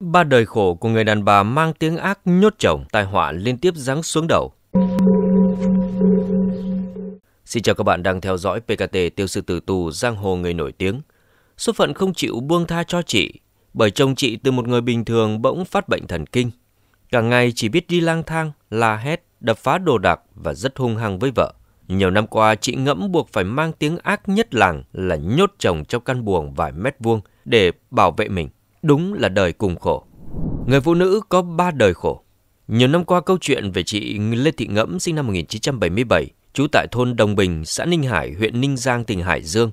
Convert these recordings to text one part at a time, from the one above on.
Ba đời khổ của người đàn bà mang tiếng ác nhốt chồng tai họa liên tiếp giáng xuống đầu. Xin chào các bạn đang theo dõi PKT Tiêu sư tử tù giang hồ người nổi tiếng. Số phận không chịu buông tha cho chị, bởi chồng chị từ một người bình thường bỗng phát bệnh thần kinh. Cả ngày chỉ biết đi lang thang, la hét, đập phá đồ đạc và rất hung hăng với vợ. Nhiều năm qua, chị ngẫm buộc phải mang tiếng ác nhất làng là nhốt chồng trong căn buồng vài mét vuông để bảo vệ mình. Đúng là đời cùng khổ. Người phụ nữ có ba đời khổ. Nhiều năm qua câu chuyện về chị Lê Thị Ngẫm sinh năm 1977, trú tại thôn Đồng Bình, xã Ninh Hải, huyện Ninh Giang, tỉnh Hải Dương,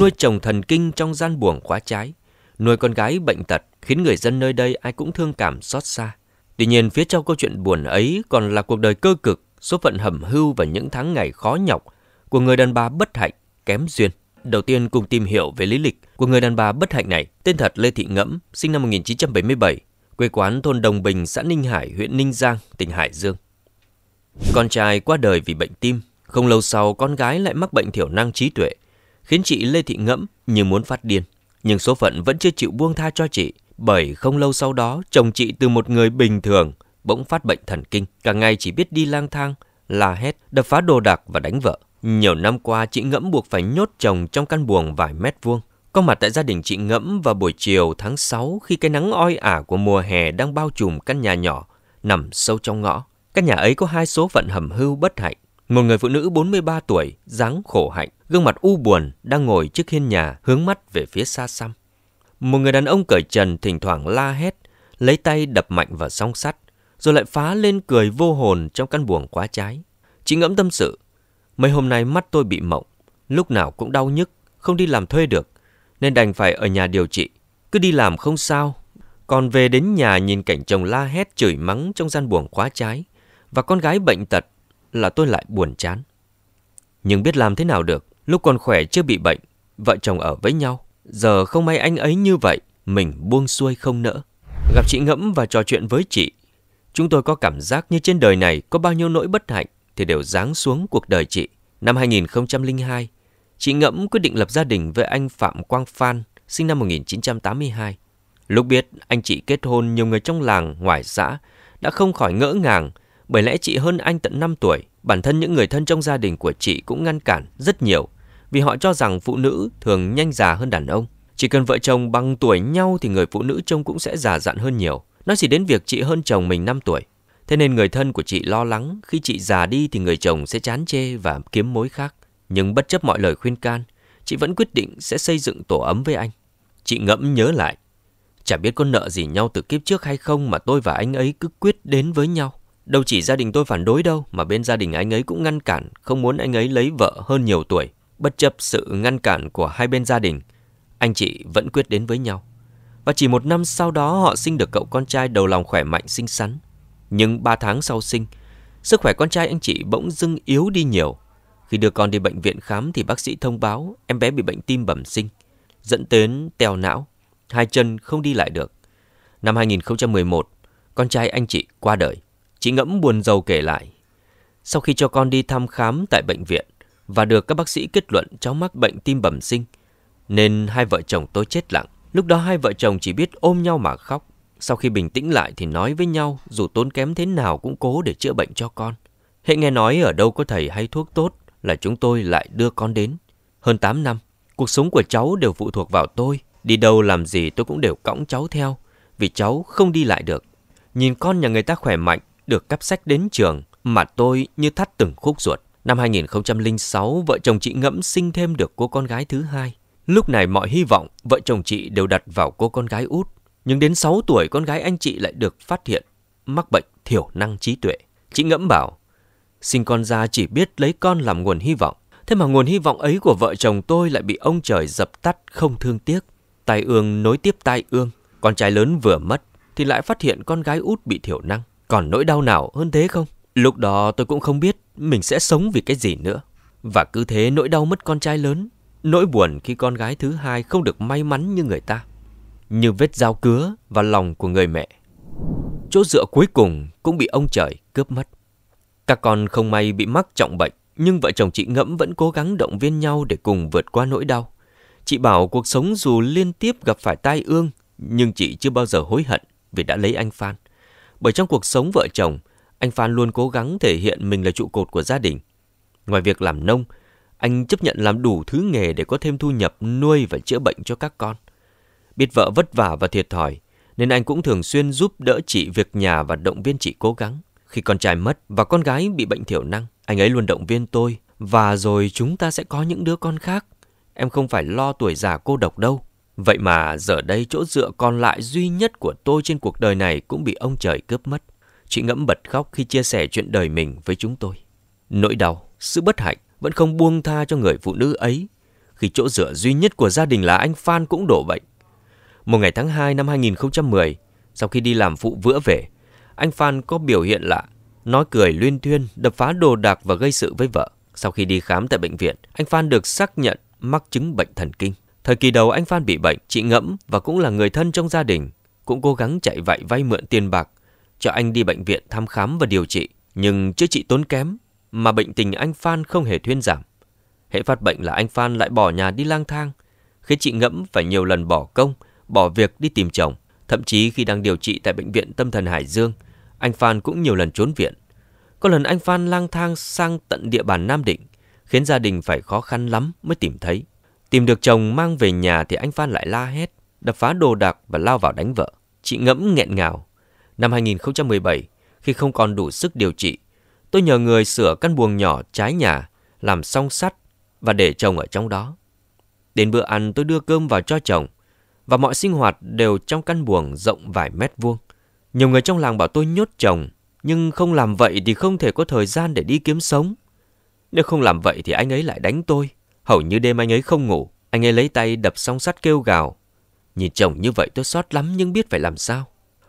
nuôi chồng thần kinh trong gian buồng khóa trái, nuôi con gái bệnh tật khiến người dân nơi đây ai cũng thương cảm xót xa. Tuy nhiên phía trong câu chuyện buồn ấy còn là cuộc đời cơ cực, số phận hầm hưu và những tháng ngày khó nhọc của người đàn bà bất hạnh, kém duyên. Đầu tiên cùng tìm hiểu về lý lịch của người đàn bà bất hạnh này. Tên thật Lê Thị Ngẫm, sinh năm 1977, quê quán thôn Đồng Bình, xã Ninh Hải, huyện Ninh Giang, tỉnh Hải Dương. Con trai qua đời vì bệnh tim, không lâu sau con gái lại mắc bệnh thiểu năng trí tuệ, khiến chị Lê Thị Ngẫm như muốn phát điên. Nhưng số phận vẫn chưa chịu buông tha cho chị, bởi không lâu sau đó chồng chị từ một người bình thường bỗng phát bệnh thần kinh, cả ngày chỉ biết đi lang thang, la hét, đập phá đồ đạc và đánh vợ. Nhiều năm qua, chị Ngẫm buộc phải nhốt chồng trong căn buồng vài mét vuông. Có mặt tại gia đình chị Ngẫm vào buổi chiều tháng 6 khi cái nắng oi ả của mùa hè đang bao trùm căn nhà nhỏ, nằm sâu trong ngõ. Căn nhà ấy có hai số phận hầm hưu bất hạnh. Một người phụ nữ 43 tuổi, dáng khổ hạnh, gương mặt u buồn, đang ngồi trước hiên nhà, hướng mắt về phía xa xăm. Một người đàn ông cởi trần thỉnh thoảng la hét, lấy tay đập mạnh vào song sắt, rồi lại phá lên cười vô hồn trong căn buồng quá trái. Chị ngẫm tâm sự, Mấy hôm nay mắt tôi bị mộng, lúc nào cũng đau nhức, không đi làm thuê được, nên đành phải ở nhà điều trị. Cứ đi làm không sao. Còn về đến nhà nhìn cảnh chồng la hét chửi mắng trong gian buồng khóa trái và con gái bệnh tật là tôi lại buồn chán. Nhưng biết làm thế nào được, lúc còn khỏe chưa bị bệnh, vợ chồng ở với nhau. Giờ không may anh ấy như vậy, mình buông xuôi không nỡ. Gặp chị Ngẫm và trò chuyện với chị, chúng tôi có cảm giác như trên đời này có bao nhiêu nỗi bất hạnh thì đều giáng xuống cuộc đời chị. Năm 2002, chị Ngẫm quyết định lập gia đình với anh Phạm Quang Phan, sinh năm 1982. Lúc biết anh chị kết hôn, nhiều người trong làng, ngoài xã đã không khỏi ngỡ ngàng bởi lẽ chị hơn anh tận 5 tuổi. Bản thân những người thân trong gia đình của chị cũng ngăn cản rất nhiều vì họ cho rằng phụ nữ thường nhanh già hơn đàn ông. Chỉ cần vợ chồng bằng tuổi nhau thì người phụ nữ trông cũng sẽ già dặn hơn nhiều. Nói chỉ đến việc chị hơn chồng mình 5 tuổi. Thế nên người thân của chị lo lắng khi chị già đi thì người chồng sẽ chán chê và kiếm mối khác. Nhưng bất chấp mọi lời khuyên can, chị vẫn quyết định sẽ xây dựng tổ ấm với anh. Chị ngẫm nhớ lại. Chả biết có nợ gì nhau từ kiếp trước hay không mà tôi và anh ấy cứ quyết đến với nhau. Đâu chỉ gia đình tôi phản đối đâu mà bên gia đình anh ấy cũng ngăn cản, không muốn anh ấy lấy vợ hơn nhiều tuổi. Bất chấp sự ngăn cản của hai bên gia đình, anh chị vẫn quyết đến với nhau. Và chỉ một năm sau đó họ sinh được cậu con trai đầu lòng khỏe mạnh xinh xắn. Nhưng 3 tháng sau sinh, sức khỏe con trai anh chị bỗng dưng yếu đi nhiều. Khi đưa con đi bệnh viện khám thì bác sĩ thông báo em bé bị bệnh tim bẩm sinh, dẫn đến teo não, hai chân không đi lại được. Năm 2011, con trai anh chị qua đời. Chị ngẫm buồn rầu kể lại. Sau khi cho con đi thăm khám tại bệnh viện và được các bác sĩ kết luận cháu mắc bệnh tim bẩm sinh, nên hai vợ chồng tôi chết lặng. Lúc đó hai vợ chồng chỉ biết ôm nhau mà khóc. Sau khi bình tĩnh lại thì nói với nhau, dù tốn kém thế nào cũng cố để chữa bệnh cho con. Hệ nghe nói ở đâu có thầy hay thuốc tốt là chúng tôi lại đưa con đến. Hơn 8 năm, cuộc sống của cháu đều phụ thuộc vào tôi. Đi đâu làm gì tôi cũng đều cõng cháu theo, vì cháu không đi lại được. Nhìn con nhà người ta khỏe mạnh, được cắp sách đến trường, mà tôi như thắt từng khúc ruột. Năm 2006, vợ chồng chị ngẫm sinh thêm được cô con gái thứ hai. Lúc này mọi hy vọng vợ chồng chị đều đặt vào cô con gái út. Nhưng đến 6 tuổi con gái anh chị lại được phát hiện mắc bệnh thiểu năng trí tuệ. Chị ngẫm bảo, sinh con ra chỉ biết lấy con làm nguồn hy vọng. Thế mà nguồn hy vọng ấy của vợ chồng tôi lại bị ông trời dập tắt không thương tiếc. Tai ương nối tiếp tai ương, con trai lớn vừa mất thì lại phát hiện con gái út bị thiểu năng. Còn nỗi đau nào hơn thế không? Lúc đó tôi cũng không biết mình sẽ sống vì cái gì nữa. Và cứ thế nỗi đau mất con trai lớn, nỗi buồn khi con gái thứ hai không được may mắn như người ta như vết dao cứa và lòng của người mẹ. Chỗ dựa cuối cùng cũng bị ông trời cướp mất. Các con không may bị mắc trọng bệnh, nhưng vợ chồng chị Ngẫm vẫn cố gắng động viên nhau để cùng vượt qua nỗi đau. Chị bảo cuộc sống dù liên tiếp gặp phải tai ương, nhưng chị chưa bao giờ hối hận vì đã lấy anh Phan. Bởi trong cuộc sống vợ chồng, anh Phan luôn cố gắng thể hiện mình là trụ cột của gia đình. Ngoài việc làm nông, anh chấp nhận làm đủ thứ nghề để có thêm thu nhập nuôi và chữa bệnh cho các con – Biết vợ vất vả và thiệt thòi, nên anh cũng thường xuyên giúp đỡ chị việc nhà và động viên chị cố gắng. Khi con trai mất và con gái bị bệnh thiểu năng, anh ấy luôn động viên tôi và rồi chúng ta sẽ có những đứa con khác. Em không phải lo tuổi già cô độc đâu. Vậy mà giờ đây chỗ dựa còn lại duy nhất của tôi trên cuộc đời này cũng bị ông trời cướp mất. Chị ngẫm bật khóc khi chia sẻ chuyện đời mình với chúng tôi. Nỗi đau, sự bất hạnh vẫn không buông tha cho người phụ nữ ấy. Khi chỗ dựa duy nhất của gia đình là anh Phan cũng đổ bệnh, một ngày tháng 2 năm 2010, sau khi đi làm phụ vữa về, anh Phan có biểu hiện lạ, nói cười luyên thuyên, đập phá đồ đạc và gây sự với vợ. Sau khi đi khám tại bệnh viện, anh Phan được xác nhận mắc chứng bệnh thần kinh. Thời kỳ đầu anh Phan bị bệnh, chị Ngẫm và cũng là người thân trong gia đình, cũng cố gắng chạy vạy vay mượn tiền bạc cho anh đi bệnh viện thăm khám và điều trị. Nhưng chữa trị tốn kém, mà bệnh tình anh Phan không hề thuyên giảm. Hệ phát bệnh là anh Phan lại bỏ nhà đi lang thang, khiến chị Ngẫm phải nhiều lần bỏ công bỏ việc đi tìm chồng. Thậm chí khi đang điều trị tại Bệnh viện Tâm thần Hải Dương, anh Phan cũng nhiều lần trốn viện. Có lần anh Phan lang thang sang tận địa bàn Nam Định, khiến gia đình phải khó khăn lắm mới tìm thấy. Tìm được chồng mang về nhà thì anh Phan lại la hét, đập phá đồ đạc và lao vào đánh vợ. Chị ngẫm nghẹn ngào. Năm 2017, khi không còn đủ sức điều trị, tôi nhờ người sửa căn buồng nhỏ trái nhà, làm song sắt và để chồng ở trong đó. Đến bữa ăn tôi đưa cơm vào cho chồng, và mọi sinh hoạt đều trong căn buồng rộng vài mét vuông. Nhiều người trong làng bảo tôi nhốt chồng, nhưng không làm vậy thì không thể có thời gian để đi kiếm sống. Nếu không làm vậy thì anh ấy lại đánh tôi. Hầu như đêm anh ấy không ngủ, anh ấy lấy tay đập song sắt kêu gào. Nhìn chồng như vậy tôi xót lắm nhưng biết phải làm sao.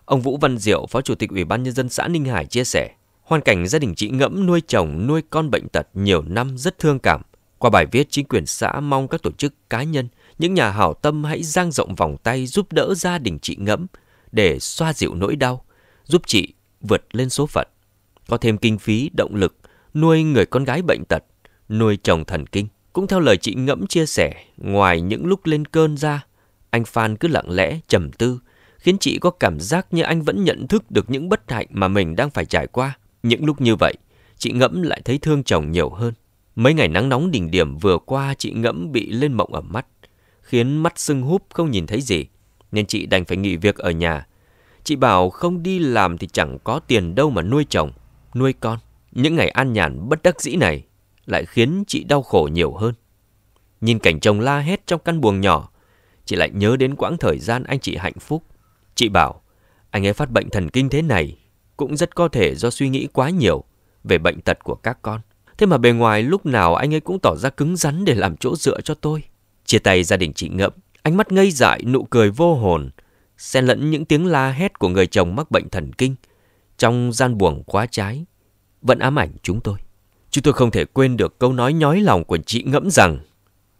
Ông Vũ Văn Diệu, Phó Chủ tịch Ủy ban Nhân dân xã Ninh Hải chia sẻ, hoàn cảnh gia đình chị Ngẫm nuôi chồng, nuôi con bệnh tật nhiều năm rất thương cảm. Qua bài viết, chính quyền xã mong các tổ chức cá nhân – những nhà hảo tâm hãy dang rộng vòng tay giúp đỡ gia đình chị Ngẫm để xoa dịu nỗi đau, giúp chị vượt lên số phận, có thêm kinh phí, động lực nuôi người con gái bệnh tật, nuôi chồng thần kinh. Cũng theo lời chị Ngẫm chia sẻ, ngoài những lúc lên cơn ra, anh Phan cứ lặng lẽ, trầm tư, khiến chị có cảm giác như anh vẫn nhận thức được những bất hạnh mà mình đang phải trải qua. Những lúc như vậy, chị Ngẫm lại thấy thương chồng nhiều hơn. Mấy ngày nắng nóng đỉnh điểm vừa qua chị Ngẫm bị lên mộng ở mắt khiến mắt sưng húp không nhìn thấy gì, nên chị đành phải nghỉ việc ở nhà. Chị bảo không đi làm thì chẳng có tiền đâu mà nuôi chồng, nuôi con. Những ngày an nhàn bất đắc dĩ này lại khiến chị đau khổ nhiều hơn. Nhìn cảnh chồng la hét trong căn buồng nhỏ, chị lại nhớ đến quãng thời gian anh chị hạnh phúc. Chị bảo, anh ấy phát bệnh thần kinh thế này cũng rất có thể do suy nghĩ quá nhiều về bệnh tật của các con. Thế mà bề ngoài lúc nào anh ấy cũng tỏ ra cứng rắn để làm chỗ dựa cho tôi. Chia tay gia đình chị Ngậm, ánh mắt ngây dại nụ cười vô hồn, xen lẫn những tiếng la hét của người chồng mắc bệnh thần kinh trong gian buồng quá trái, vẫn ám ảnh chúng tôi. Chúng tôi không thể quên được câu nói nhói lòng của chị Ngẫm rằng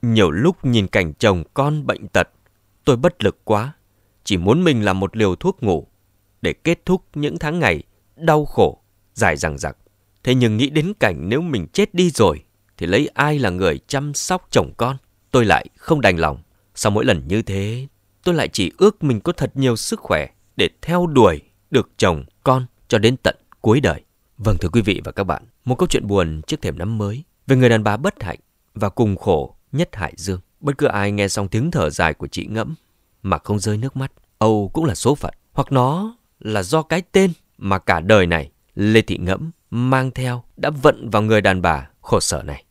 nhiều lúc nhìn cảnh chồng con bệnh tật, tôi bất lực quá, chỉ muốn mình là một liều thuốc ngủ để kết thúc những tháng ngày đau khổ, dài dằng dặc. Thế nhưng nghĩ đến cảnh nếu mình chết đi rồi thì lấy ai là người chăm sóc chồng con? Tôi lại không đành lòng. Sau mỗi lần như thế, tôi lại chỉ ước mình có thật nhiều sức khỏe để theo đuổi được chồng, con cho đến tận cuối đời. Vâng thưa quý vị và các bạn, một câu chuyện buồn trước thềm năm mới về người đàn bà bất hạnh và cùng khổ nhất Hải Dương. Bất cứ ai nghe xong tiếng thở dài của chị Ngẫm mà không rơi nước mắt, Âu cũng là số phận, hoặc nó là do cái tên mà cả đời này Lê Thị Ngẫm mang theo đã vận vào người đàn bà khổ sở này.